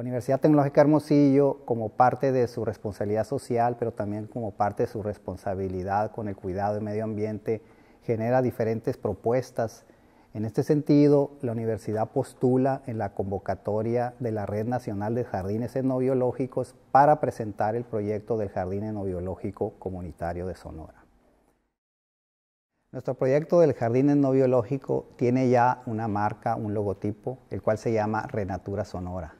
La Universidad Tecnológica Hermosillo, como parte de su responsabilidad social, pero también como parte de su responsabilidad con el cuidado del medio ambiente, genera diferentes propuestas. En este sentido, la universidad postula en la convocatoria de la Red Nacional de Jardines Etnobiológicos para presentar el proyecto del Jardín Etnobiológico Comunitario de Sonora. Nuestro proyecto del Jardín Etnobiológico tiene ya una marca, un logotipo, el cual se llama Renatura Sonora.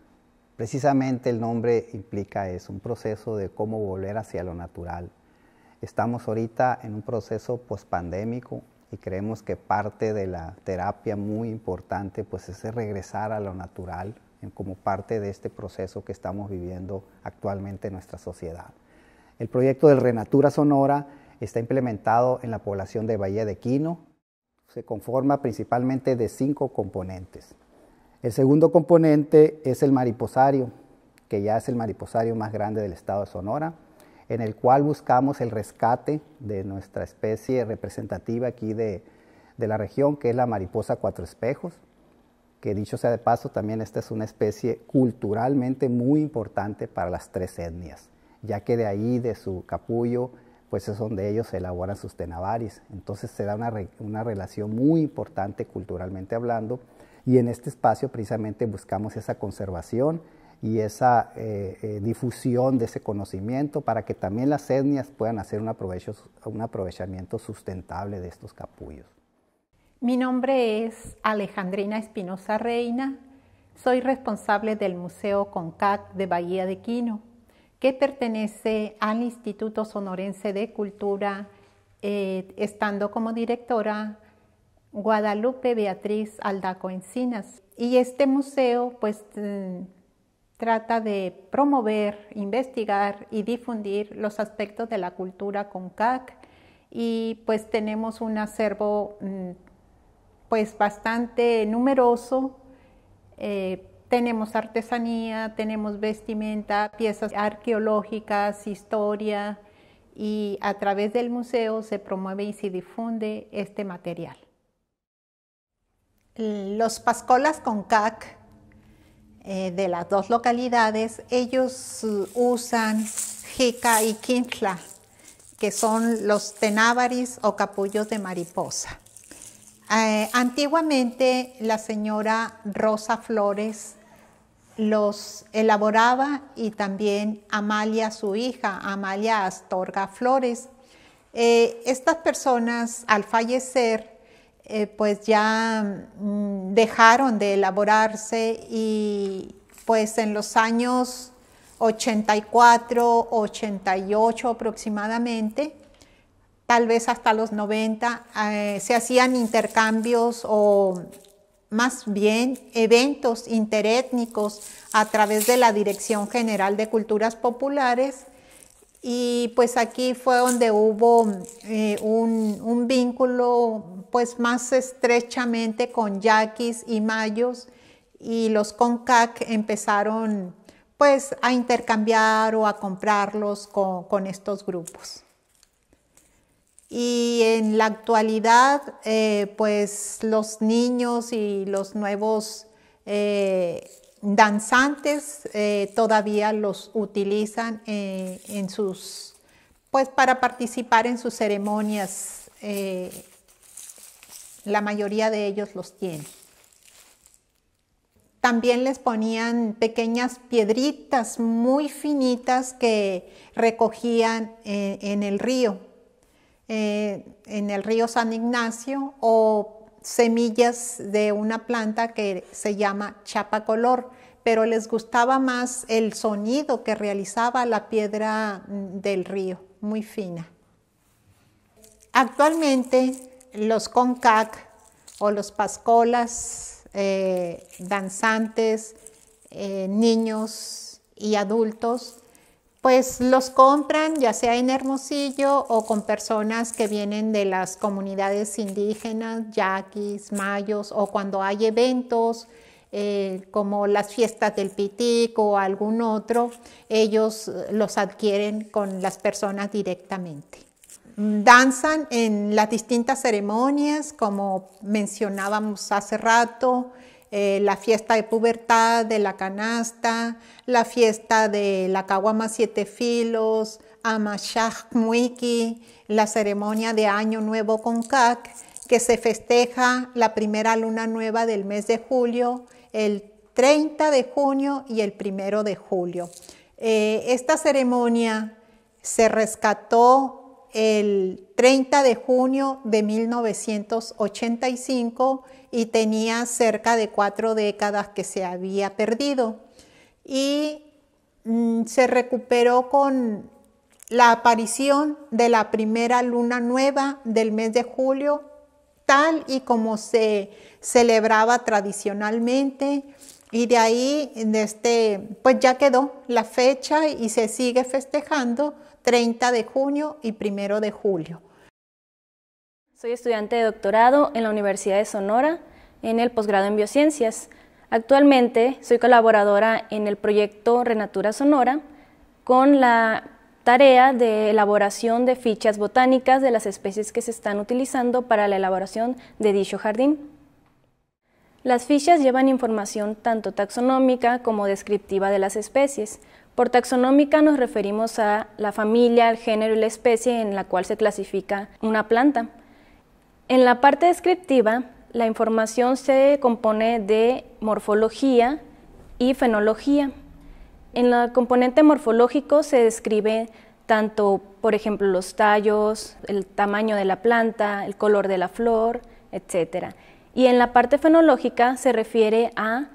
Precisamente el nombre implica es un proceso de cómo volver hacia lo natural. Estamos ahorita en un proceso pospandémico y creemos que parte de la terapia muy importante pues es regresar a lo natural como parte de este proceso que estamos viviendo actualmente en nuestra sociedad. El proyecto del Renatura Sonora está implementado en la población de Bahía de Quino. Se conforma principalmente de cinco componentes. El segundo componente es el mariposario, que ya es el mariposario más grande del estado de Sonora, en el cual buscamos el rescate de nuestra especie representativa aquí de, la región, que es la mariposa cuatro espejos, que dicho sea de paso, también esta es una especie culturalmente muy importante para las tres etnias, ya que de ahí, de su capullo, pues es donde ellos elaboran sus tenabaris. Entonces se da una relación muy importante culturalmente hablando y en este espacio precisamente buscamos esa conservación y esa eh, eh, difusión de ese conocimiento para que también las etnias puedan hacer un, aprovechamiento sustentable de estos capullos. Mi nombre es Alejandrina Espinosa Reina, soy responsable del Museo CONCAT de Bahía de Quino, que pertenece al Instituto Sonorense de Cultura, eh, estando como directora Guadalupe Beatriz Aldaco Encinas. Y este museo pues mm, trata de promover, investigar y difundir los aspectos de la cultura con CAC y pues tenemos un acervo mm, pues bastante numeroso. Eh, tenemos artesanía, tenemos vestimenta, piezas arqueológicas, historia y a través del museo se promueve y se difunde este material. Los pascolas con CAC eh, de las dos localidades, ellos eh, usan jica y quintla, que son los tenábaris o capullos de mariposa. Eh, antiguamente la señora Rosa Flores los elaboraba y también Amalia, su hija, Amalia Astorga Flores. estas personas al fallecer eh, pues ya mm, dejaron de elaborarse y pues en los años 84, 88 aproximadamente, tal vez hasta los 90, eh, se hacían intercambios o más bien eventos interétnicos a través de la Dirección General de Culturas Populares y pues aquí fue donde hubo eh, un, vínculo pues más estrechamente con yaquis y mayos y los CONCAC empezaron pues a intercambiar o a comprarlos con, estos grupos. Y en la actualidad eh, pues los niños y los nuevos eh, danzantes eh, todavía los utilizan eh, en sus, pues para participar en sus ceremonias. Eh, la mayoría de ellos los tienen. También les ponían pequeñas piedritas muy finitas que recogían en, el río, en el río San Ignacio o semillas de una planta que se llama chapa color, pero les gustaba más el sonido que realizaba la piedra mm, del río, muy fina. Actualmente los concac o los pascolas, eh, danzantes, eh, niños y adultos pues los compran ya sea en Hermosillo o con personas que vienen de las comunidades indígenas, yaquis, mayos o cuando hay eventos eh, como las fiestas del pitico o algún otro, ellos eh, los adquieren con las personas directamente. Danzan en las distintas ceremonias, como mencionábamos hace rato, eh, la fiesta de pubertad, de la canasta, la fiesta de la caguama siete filos, Amashach Muiki, la ceremonia de Año Nuevo con CAC, que se festeja la primera luna nueva del mes de julio, el 30 de junio y el primero de julio. Eh, esta ceremonia se rescató el 30 de junio de 1985 y tenía cerca de cuatro décadas que se había perdido. Y mm, se recuperó con la aparición de la primera luna nueva del mes de julio, tal y como se celebraba tradicionalmente y de ahí, este, pues ya quedó la fecha y se sigue festejando 30 de junio y 1 de julio. Soy estudiante de doctorado en la Universidad de Sonora en el posgrado en biociencias. Actualmente soy colaboradora en el proyecto Renatura Sonora con la tarea de elaboración de fichas botánicas de las especies que se están utilizando para la elaboración de dicho jardín. Las fichas llevan información tanto taxonómica como descriptiva de las especies. Por taxonómica nos referimos a la familia, el género y la especie en la cual se clasifica una planta. En la parte descriptiva, la información se compone de morfología y fenología. En la componente morfológico se describe tanto, por ejemplo, los tallos, el tamaño de la planta, el color de la flor, etc. Y en la parte fenológica se refiere a,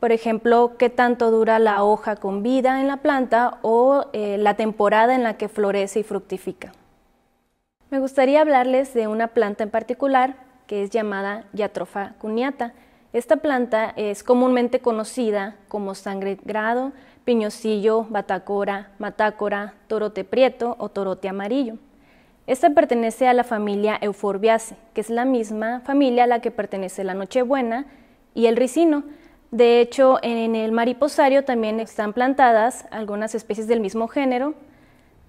por ejemplo, qué tanto dura la hoja con vida en la planta o eh, la temporada en la que florece y fructifica. Me gustaría hablarles de una planta en particular que es llamada Yatrofa cuniata. Esta planta es comúnmente conocida como sangre grado, piñocillo, batacora, matacora, torote prieto o torote amarillo. Esta pertenece a la familia Euphorbiaceae, que es la misma familia a la que pertenece la Nochebuena y el ricino. De hecho, en el mariposario también están plantadas algunas especies del mismo género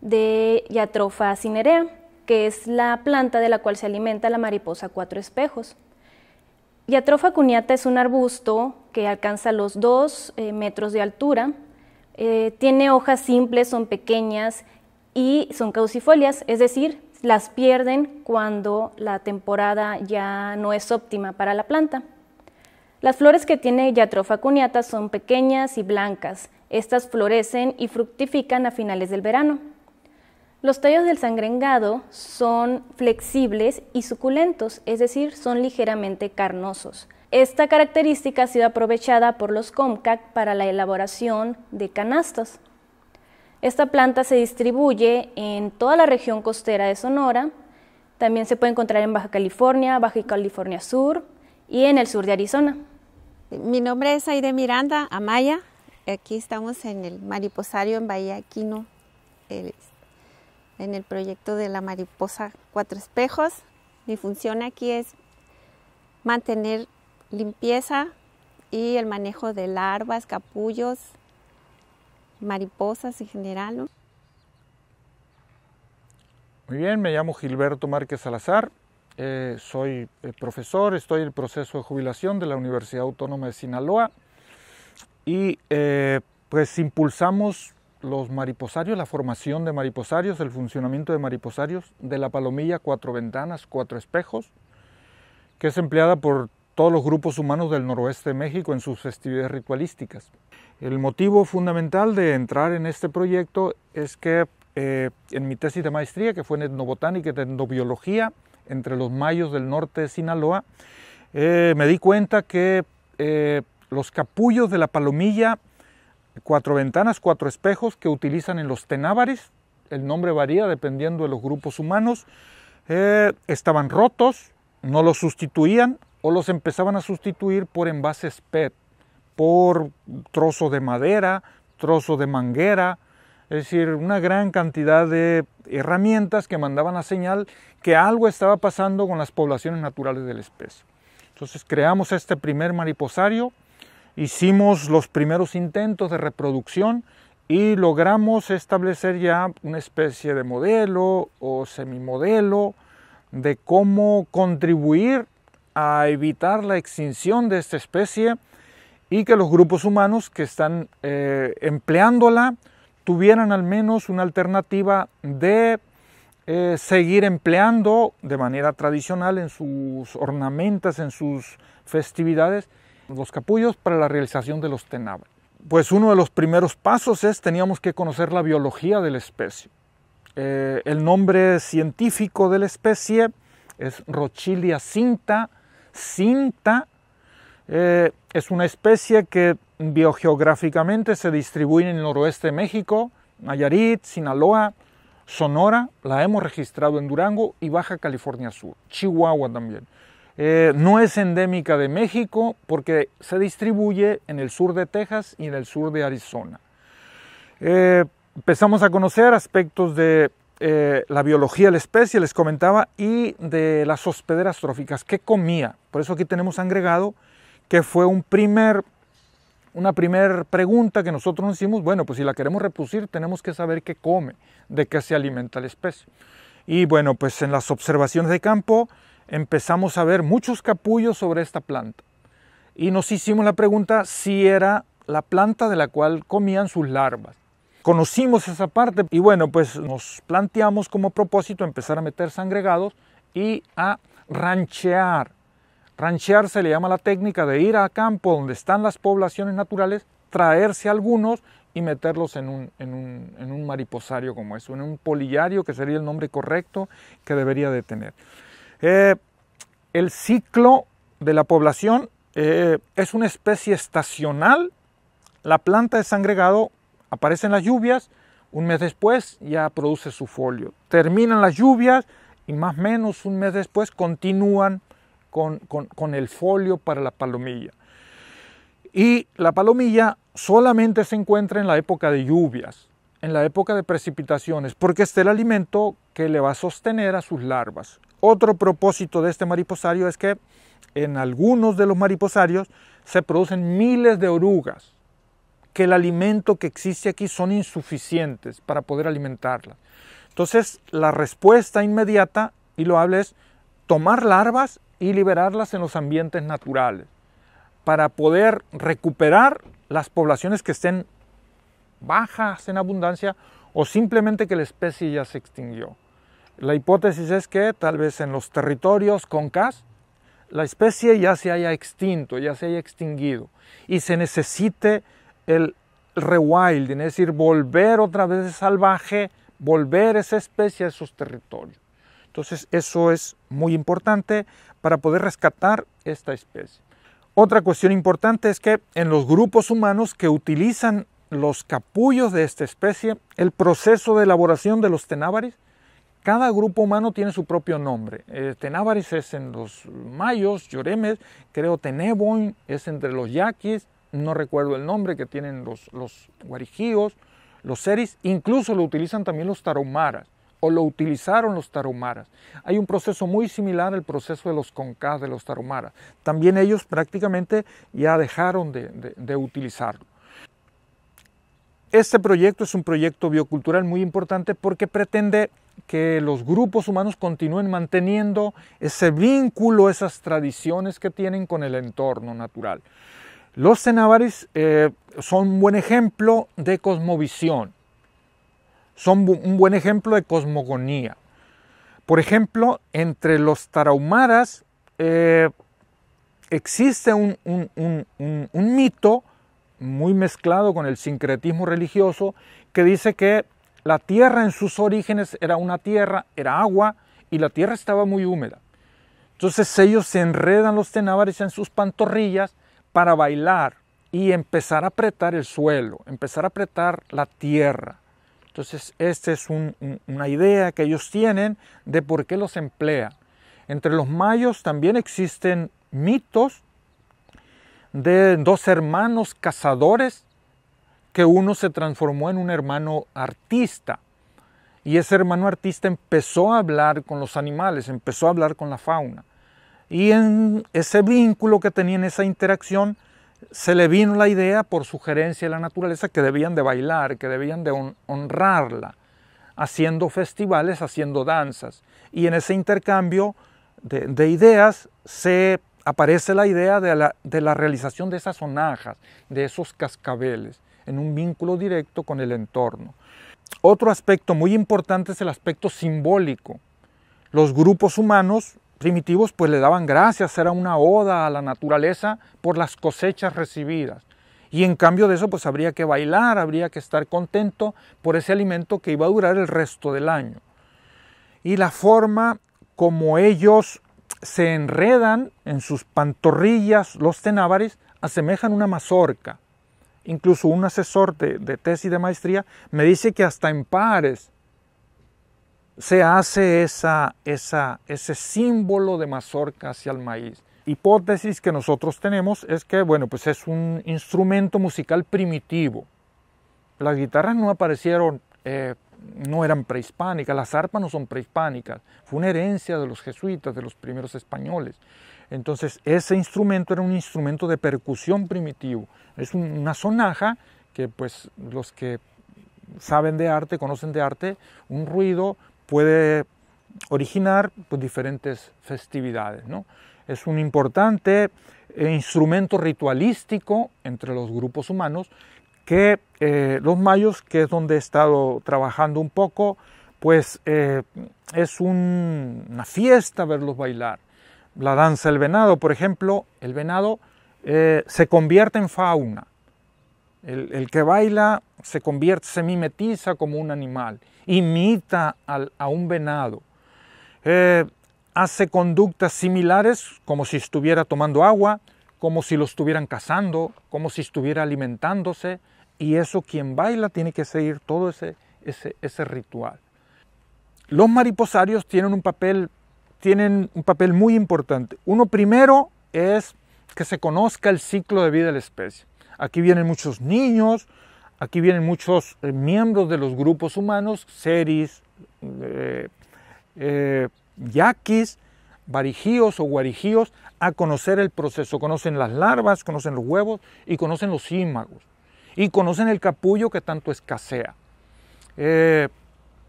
de Yatropha cinerea, que es la planta de la cual se alimenta la mariposa cuatro espejos. Yatropha cuneata es un arbusto que alcanza los 2 eh, metros de altura, eh, tiene hojas simples, son pequeñas y son caucifolias, es decir, las pierden cuando la temporada ya no es óptima para la planta. Las flores que tiene Yatrofa cuniata son pequeñas y blancas. Estas florecen y fructifican a finales del verano. Los tallos del sangrengado son flexibles y suculentos, es decir, son ligeramente carnosos. Esta característica ha sido aprovechada por los Comcac para la elaboración de canastas. Esta planta se distribuye en toda la región costera de Sonora, también se puede encontrar en Baja California, Baja California Sur y en el sur de Arizona. Mi nombre es Aide Miranda Amaya, aquí estamos en el mariposario en Bahía Aquino, en el proyecto de la mariposa Cuatro Espejos. Mi función aquí es mantener limpieza y el manejo de larvas, capullos, mariposas en general. Muy bien, me llamo Gilberto Márquez Salazar, eh, soy eh, profesor, estoy en el proceso de jubilación de la Universidad Autónoma de Sinaloa y eh, pues impulsamos los mariposarios, la formación de mariposarios, el funcionamiento de mariposarios de la palomilla cuatro ventanas, cuatro espejos, que es empleada por todos los grupos humanos del noroeste de México en sus festividades ritualísticas. El motivo fundamental de entrar en este proyecto es que eh, en mi tesis de maestría, que fue en etnobotánica y etnobiología, entre los mayos del norte de Sinaloa, eh, me di cuenta que eh, los capullos de la palomilla, cuatro ventanas, cuatro espejos que utilizan en los tenábares, el nombre varía dependiendo de los grupos humanos, estaban rotos, no los sustituían o los empezaban a sustituir por envases PET por trozo de madera, trozo de manguera, es decir, una gran cantidad de herramientas que mandaban a señal que algo estaba pasando con las poblaciones naturales de la especie. Entonces creamos este primer mariposario, hicimos los primeros intentos de reproducción y logramos establecer ya una especie de modelo o semimodelo de cómo contribuir a evitar la extinción de esta especie y que los grupos humanos que están eh, empleándola tuvieran al menos una alternativa de eh, seguir empleando de manera tradicional en sus ornamentas, en sus festividades, los capullos para la realización de los tenables. Pues uno de los primeros pasos es, teníamos que conocer la biología de la especie. Eh, el nombre científico de la especie es Rochilia cinta. Cinta eh, es una especie que biogeográficamente se distribuye en el noroeste de México, Nayarit, Sinaloa, Sonora, la hemos registrado en Durango y Baja California Sur, Chihuahua también. Eh, no es endémica de México porque se distribuye en el sur de Texas y en el sur de Arizona. Eh, empezamos a conocer aspectos de la biología de la especie, les comentaba, y de las hospederas tróficas, que comía. Por eso aquí tenemos agregado que fue un primer, una primera pregunta que nosotros nos hicimos, bueno, pues si la queremos reproducir tenemos que saber qué come, de qué se alimenta la especie. Y bueno, pues en las observaciones de campo empezamos a ver muchos capullos sobre esta planta. Y nos hicimos la pregunta si era la planta de la cual comían sus larvas. Conocimos esa parte y bueno, pues nos planteamos como propósito empezar a meter sangregados y a ranchear Ranchearse le llama la técnica de ir a campo donde están las poblaciones naturales, traerse algunos y meterlos en un, mariposario como eso, en un polillario, que sería el nombre correcto que debería de tener. Eh, el ciclo de la población eh, es una especie estacional. La planta de sangregado aparece en las lluvias, un mes después ya produce su folio. Terminan las lluvias y más o menos un mes después continúan con, el folio para la palomilla. Y la palomilla solamente se encuentra en la época de lluvias, en la época de precipitaciones, porque es el alimento que le va a sostener a sus larvas. Otro propósito de este mariposario es que en algunos de los mariposarios se producen miles de orugas, que el alimento que existe aquí son insuficientes para poder alimentarlas. Entonces, la respuesta inmediata y loable es tomar larvas y liberarlas en los ambientes naturales para poder recuperar las poblaciones que estén bajas en abundancia o simplemente que la especie ya se extinguió. La hipótesis es que tal vez en los territorios con CAS la especie ya se haya extinto, ya se haya extinguido y se necesite el rewilding, es decir, volver otra vez salvaje, volver esa especie a sus territorios. Entonces eso es muy importante para poder rescatar esta especie. Otra cuestión importante es que en los grupos humanos que utilizan los capullos de esta especie, el proceso de elaboración de los tenábaris, cada grupo humano tiene su propio nombre. Eh, Tenávaris es en los mayos, lloremes, creo teneboin es entre los yaquis, no recuerdo el nombre que tienen los, los guarijíos, los seris, incluso lo utilizan también los taromaras o lo utilizaron los tarumaras. Hay un proceso muy similar al proceso de los concas de los tarumaras. También ellos prácticamente ya dejaron de, utilizarlo. Este proyecto es un proyecto biocultural muy importante porque pretende que los grupos humanos continúen manteniendo ese vínculo, esas tradiciones que tienen con el entorno natural. Los cenabaris eh, son un buen ejemplo de cosmovisión son un buen ejemplo de cosmogonía. Por ejemplo, entre los tarahumaras eh, existe un, mito muy mezclado con el sincretismo religioso que dice que la tierra en sus orígenes era una tierra, era agua y la tierra estaba muy húmeda. Entonces ellos se enredan los tenábares en sus pantorrillas para bailar y empezar a apretar el suelo, empezar a apretar la tierra. Entonces, esta es una idea que ellos tienen de por qué los emplea. Entre los mayos también existen mitos de dos hermanos cazadores, que uno se transformó en un hermano artista. Y ese hermano artista empezó a hablar con los animales, empezó a hablar con la fauna. Y en ese vínculo que tenían, esa interacción, se le vino la idea por sugerencia de la naturaleza que debían de bailar, que debían de honrarla, haciendo festivales, haciendo danzas. Y en ese intercambio de, ideas se aparece la idea de la, de la realización de esas sonajas, de esos cascabeles, en un vínculo directo con el entorno. Otro aspecto muy importante es el aspecto simbólico. Los grupos humanos primitivos pues le daban gracias, era una oda a la naturaleza por las cosechas recibidas. Y en cambio de eso pues habría que bailar, habría que estar contento por ese alimento que iba a durar el resto del año. Y la forma como ellos se enredan en sus pantorrillas los tenábares asemejan una mazorca. Incluso un asesor de, de tesis de maestría me dice que hasta en pares se hace esa, ese símbolo de mazorca hacia el maíz. Hipótesis que nosotros tenemos es que, bueno, pues es un instrumento musical primitivo. Las guitarras no aparecieron, eh, no eran prehispánicas, las arpas no son prehispánicas, fue una herencia de los jesuitas, de los primeros españoles. Entonces, ese instrumento era un instrumento de percusión primitivo, es una sonaja que pues los que saben de arte, conocen de arte, un ruido puede originar pues, diferentes festividades. Es un importante eh, instrumento ritualístico entre los grupos humanos que eh, los mayos, que es donde he estado trabajando un poco, pues eh, es una fiesta verlos bailar. La danza del venado, por ejemplo, el venado se convierte en fauna. El, el que baila se convierte, se mimetiza como un animal imita a un venado, eh, hace conductas similares como si estuviera tomando agua, como si lo estuvieran cazando, como si estuviera alimentándose, y eso quien baila tiene que seguir todo ese, ese, ese ritual. Los mariposarios tienen un papel tienen un papel muy importante. Uno primero es que se conozca el ciclo de vida de la especie. Aquí vienen muchos niños, Aquí vienen muchos eh, miembros de los grupos humanos, seris, eh, eh, yaquis, varijíos o guarijíos, a conocer el proceso. Conocen las larvas, conocen los huevos y conocen los símagos. Y conocen el capullo que tanto escasea.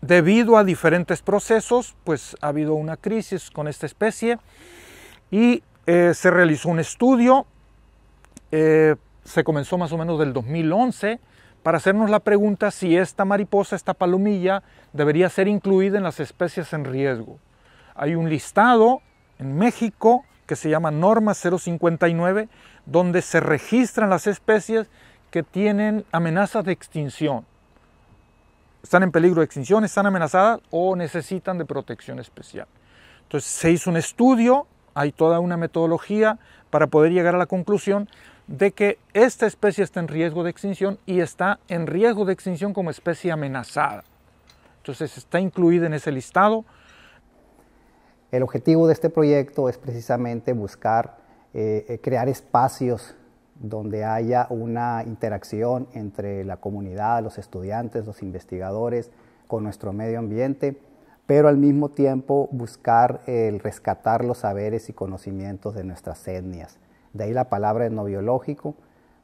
debido a diferentes procesos, pues ha habido una crisis con esta especie y se realizó un estudio. se comenzó más o menos del 2011 para hacernos la pregunta si esta mariposa, esta palomilla, debería ser incluida en las especies en riesgo. Hay un listado en México que se llama Norma 059, donde se registran las especies que tienen amenazas de extinción. Están en peligro de extinción, están amenazadas o necesitan de protección especial. Entonces se hizo un estudio, hay toda una metodología para poder llegar a la conclusión de que esta especie está en riesgo de extinción y está en riesgo de extinción como especie amenazada. Entonces está incluida en ese listado. El objetivo de este proyecto es precisamente buscar eh, eh, crear espacios donde haya una interacción entre la comunidad, los estudiantes, los investigadores, con nuestro medio ambiente, pero al mismo tiempo buscar el rescatar los saberes y conocimientos de nuestras etnias. De ahí la palabra no biológico,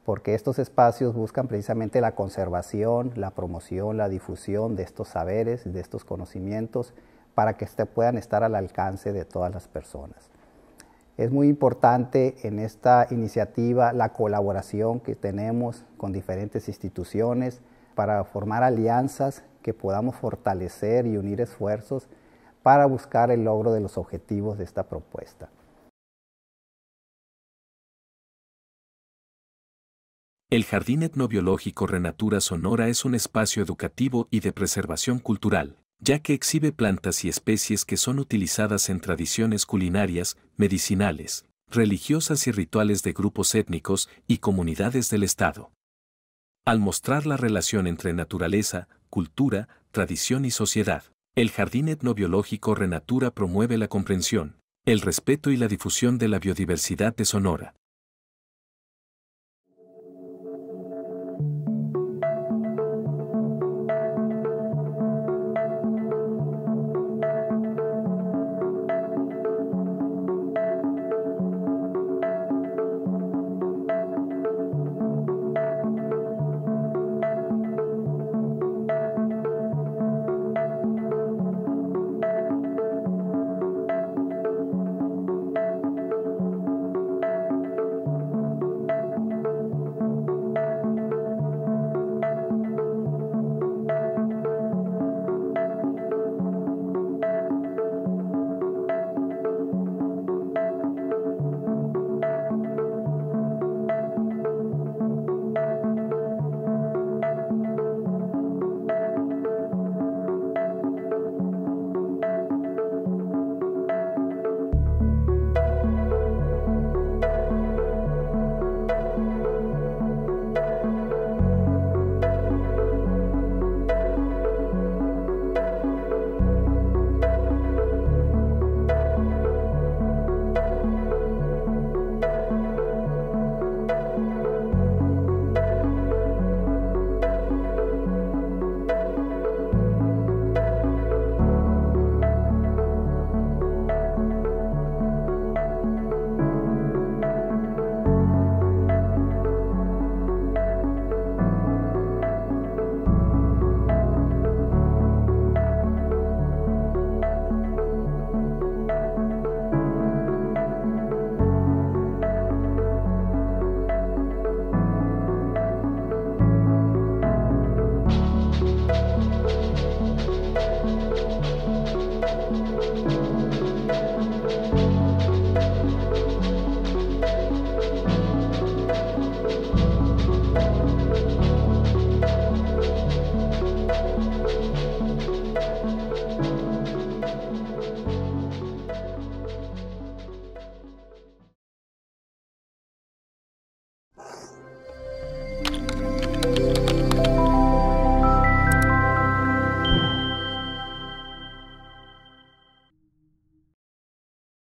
porque estos espacios buscan precisamente la conservación, la promoción, la difusión de estos saberes, de estos conocimientos, para que este, puedan estar al alcance de todas las personas. Es muy importante en esta iniciativa la colaboración que tenemos con diferentes instituciones para formar alianzas que podamos fortalecer y unir esfuerzos para buscar el logro de los objetivos de esta propuesta. El Jardín Etnobiológico Renatura Sonora es un espacio educativo y de preservación cultural, ya que exhibe plantas y especies que son utilizadas en tradiciones culinarias, medicinales, religiosas y rituales de grupos étnicos y comunidades del Estado. Al mostrar la relación entre naturaleza, cultura, tradición y sociedad, el Jardín Etnobiológico Renatura promueve la comprensión, el respeto y la difusión de la biodiversidad de Sonora.